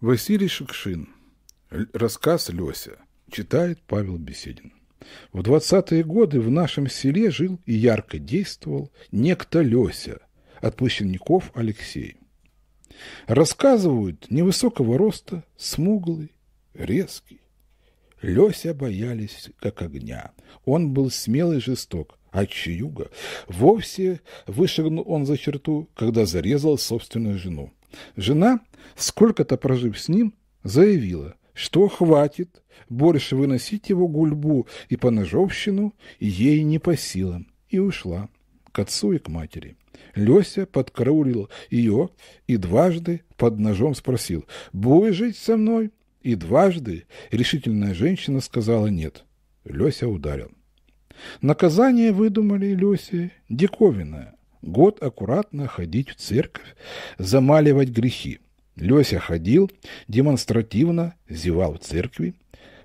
Василий Шукшин. Рассказ Лёся. Читает Павел Беседин. В двадцатые годы в нашем селе жил и ярко действовал некто Лёся, от плащаников Алексей. Рассказывают, невысокого роста, смуглый, резкий. Лёся боялись, как огня. Он был смелый и жесток, а чьюга. Вовсе вышагнул он за черту, когда зарезал собственную жену. Жена, сколько-то прожив с ним, заявила, что хватит, больше выносить его гульбу и поножовщину ей не по силам, и ушла к отцу и к матери. Лёся подкараулил её и дважды под ножом спросил «Будешь жить со мной?» И дважды решительная женщина сказала «нет». Лёся ударил. Наказание выдумали Лесе диковинное. Год аккуратно ходить в церковь, замаливать грехи. Лёся ходил, демонстративно зевал в церкви,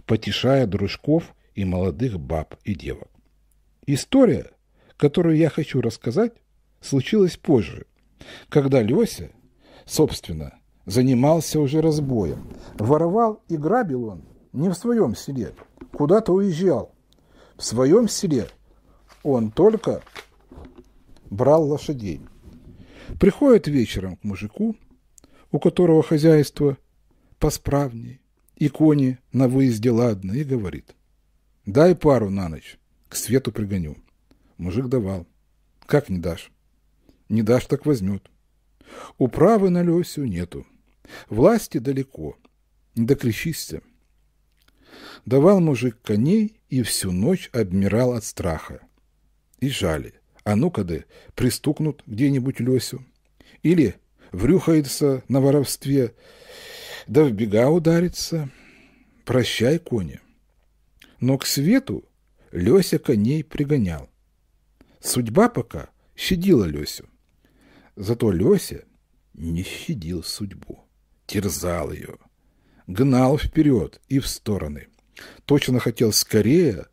потешая дружков и молодых баб и девок. История, которую я хочу рассказать, случилась позже, когда Лёся, собственно, занимался уже разбоем. Воровал и грабил он не в своем селе, куда-то уезжал. В своем селе он только брал лошадей. Приходит вечером к мужику, у которого хозяйство посправнее, и кони на выезде ладно, и говорит, дай пару на ночь, к свету пригоню. Мужик давал. Как не дашь? Не дашь, так возьмет. Управы на Лесю нету. Власти далеко. Не докрещишься. Давал мужик коней и всю ночь обмирал от страха. И жали а ну-ка да, пристукнут где-нибудь Лесю. Или врюхается на воровстве, да в бега ударится. Прощай, кони. Но к свету лёся коней пригонял. Судьба пока щадила Лесю. Зато лёся не щадил судьбу, терзал ее, гнал вперед и в стороны. Точно хотел скорее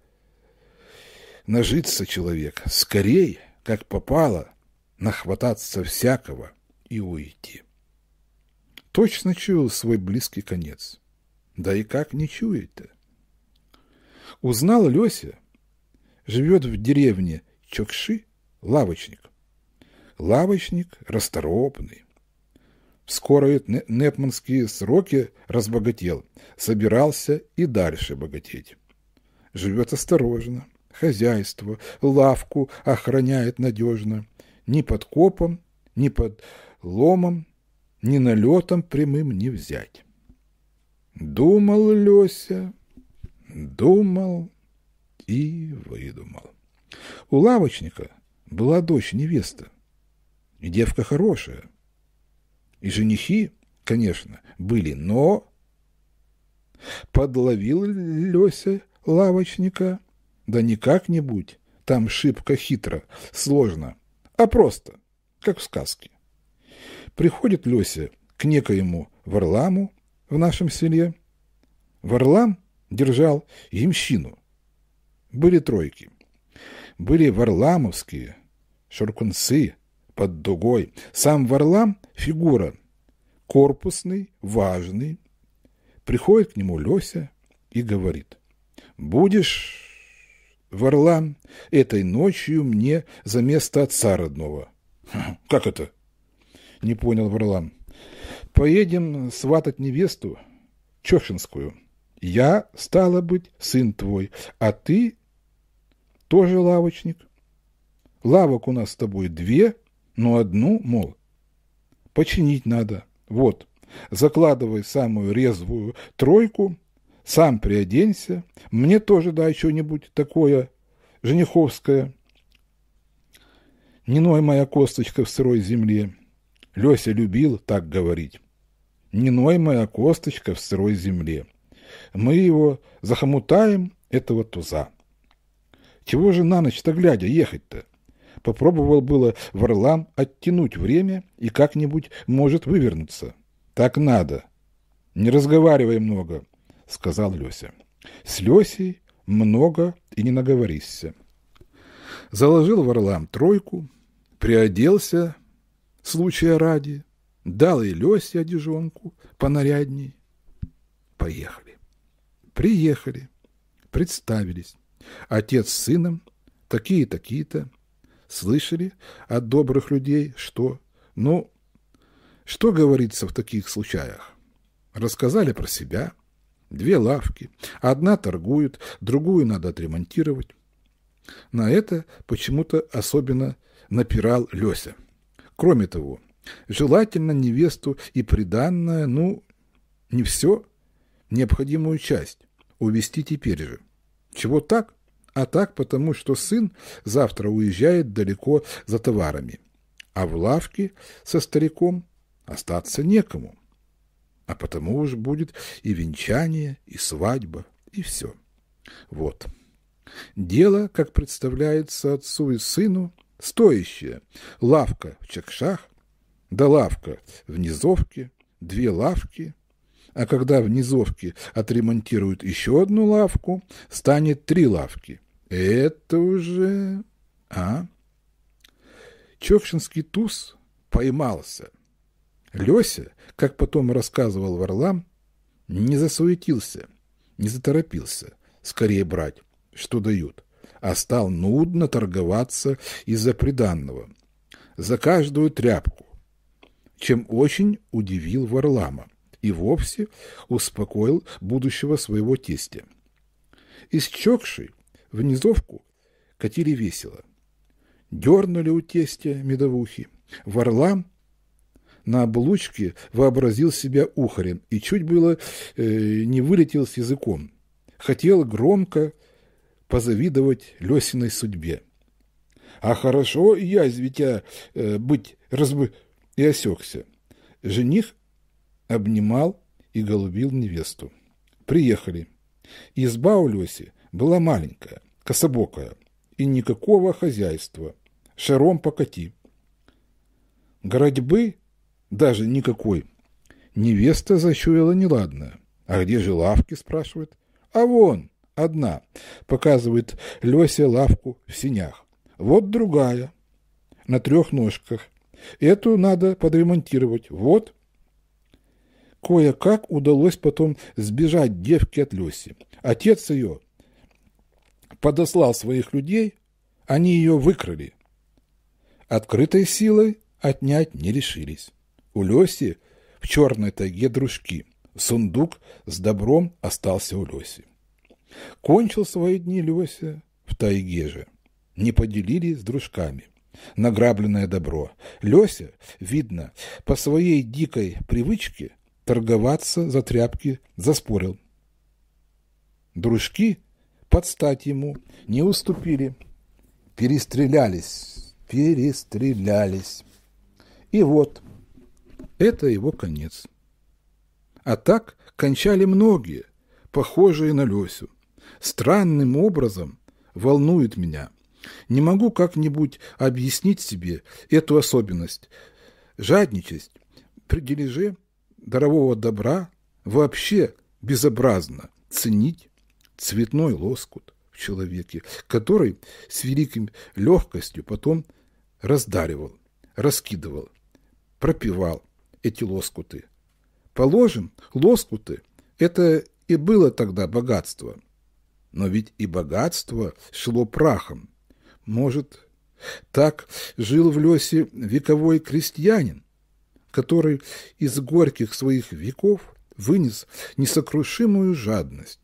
Нажиться человек, скорей, как попало, нахвататься всякого и уйти. Точно чуял свой близкий конец. Да и как не чует-то? Узнал Лёся, живет в деревне Чокши, лавочник. Лавочник расторопный. В скорые непманские сроки разбогател, собирался и дальше богатеть. Живет осторожно, хозяйство, лавку охраняет надежно. Ни под копом, ни под ломом, ни налетом прямым не взять. Думал лёся думал и выдумал. У лавочника была дочь невеста, и девка хорошая. И женихи, конечно, были, но подловил лёся лавочника – да не как-нибудь, там шибко хитро, сложно, а просто, как в сказке. Приходит Лёся к некоему Варламу в нашем селе. Варлам держал ямщину. Были тройки. Были варламовские, шуркунцы под дугой. Сам Варлам – фигура, корпусный, важный. Приходит к нему Лёся и говорит, «Будешь Варлам этой ночью мне за место отца родного. «Хм, как это? Не понял Варлам. Поедем сватать невесту, чешинскую. Я, стало быть, сын твой, а ты тоже лавочник. Лавок у нас с тобой две, но одну, мол, починить надо. Вот, закладывай самую резвую тройку сам приоденься, мне тоже дай что-нибудь такое жениховское. Не ной моя косточка в сырой земле. Лёся любил так говорить. Не ной моя косточка в сырой земле. Мы его захомутаем, этого туза. Чего же на ночь-то глядя ехать-то? Попробовал было Варлам оттянуть время и как-нибудь может вывернуться. Так надо. Не разговаривай много. — сказал Лёся, «С Лесей много и не наговорисься. Заложил Варлам тройку, приоделся, случая ради, дал и Лесе одежонку понарядней. Поехали. Приехали, представились. Отец с сыном, такие-такие-то, такие то слышали от добрых людей, что... Ну, что говорится в таких случаях? Рассказали про себя, Две лавки. Одна торгует, другую надо отремонтировать. На это почему-то особенно напирал Лёся. Кроме того, желательно невесту и приданное, ну, не все, необходимую часть увести теперь же. Чего так? А так потому, что сын завтра уезжает далеко за товарами, а в лавке со стариком остаться некому а потому уж будет и венчание, и свадьба, и все. Вот. Дело, как представляется отцу и сыну, стоящее. Лавка в Чакшах, да лавка в Низовке, две лавки, а когда в Низовке отремонтируют еще одну лавку, станет три лавки. Это уже... А? Чокшинский туз поймался – Лёся, как потом рассказывал Варлам, не засуетился, не заторопился скорее брать, что дают, а стал нудно торговаться из-за приданного. За каждую тряпку. Чем очень удивил Варлама и вовсе успокоил будущего своего тестя. Исчекший в низовку катили весело. Дернули у тестя медовухи. Варлам на облучке вообразил себя ухарем и чуть было э, не вылетел с языком. Хотел громко позавидовать Лесиной судьбе. А хорошо я, Витя, э, быть разбы... И осекся. Жених обнимал и голубил невесту. Приехали. Изба у Леси была маленькая, кособокая, и никакого хозяйства. Шаром покати. Городьбы даже никакой. Невеста защуяла неладно. А где же лавки, спрашивает? А вон, одна, показывает Лёся лавку в синях. Вот другая, на трех ножках. Эту надо подремонтировать. Вот. Кое-как удалось потом сбежать девке от Лёси. Отец ее подослал своих людей, они ее выкрали. Открытой силой отнять не решились. У Леси в чёрной тайге дружки. Сундук с добром остался у Леси. Кончил свои дни Лёся в тайге же. Не поделили с дружками награбленное добро. Лёся, видно, по своей дикой привычке торговаться за тряпки заспорил. Дружки под стать ему не уступили. Перестрелялись, перестрелялись. И вот – это его конец. А так кончали многие, похожие на Лесю. Странным образом волнует меня. Не могу как-нибудь объяснить себе эту особенность. Жадничать при дележе дарового добра вообще безобразно ценить цветной лоскут в человеке, который с великой легкостью потом раздаривал, раскидывал, пропивал – эти лоскуты. Положим, лоскуты – это и было тогда богатство. Но ведь и богатство шло прахом. Может, так жил в лесе вековой крестьянин, который из горьких своих веков вынес несокрушимую жадность.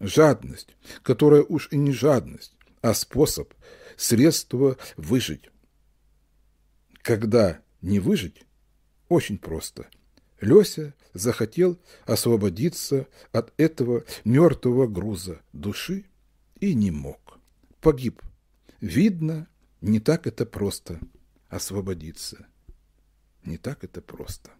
Жадность, которая уж и не жадность, а способ, средство выжить. Когда не выжить, очень просто. Лёся захотел освободиться от этого мертвого груза души и не мог. Погиб. Видно, не так это просто освободиться. Не так это просто.